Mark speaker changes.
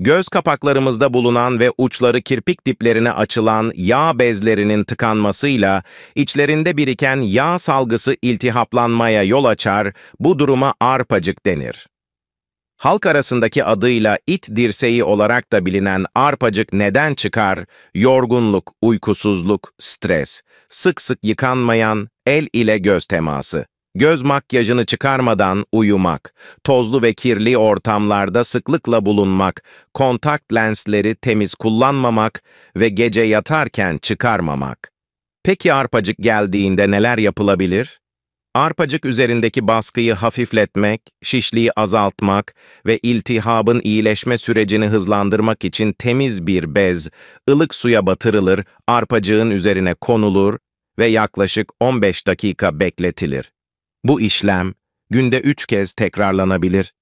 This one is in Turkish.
Speaker 1: Göz kapaklarımızda bulunan ve uçları kirpik diplerine açılan yağ bezlerinin tıkanmasıyla içlerinde biriken yağ salgısı iltihaplanmaya yol açar, bu duruma arpacık denir. Halk arasındaki adıyla it dirseği olarak da bilinen arpacık neden çıkar? Yorgunluk, uykusuzluk, stres, sık sık yıkanmayan el ile göz teması. Göz makyajını çıkarmadan uyumak, tozlu ve kirli ortamlarda sıklıkla bulunmak, kontak lensleri temiz kullanmamak ve gece yatarken çıkarmamak. Peki arpacık geldiğinde neler yapılabilir? Arpacık üzerindeki baskıyı hafifletmek, şişliği azaltmak ve iltihabın iyileşme sürecini hızlandırmak için temiz bir bez, ılık suya batırılır, arpacığın üzerine konulur ve yaklaşık 15 dakika bekletilir. Bu işlem günde üç kez tekrarlanabilir.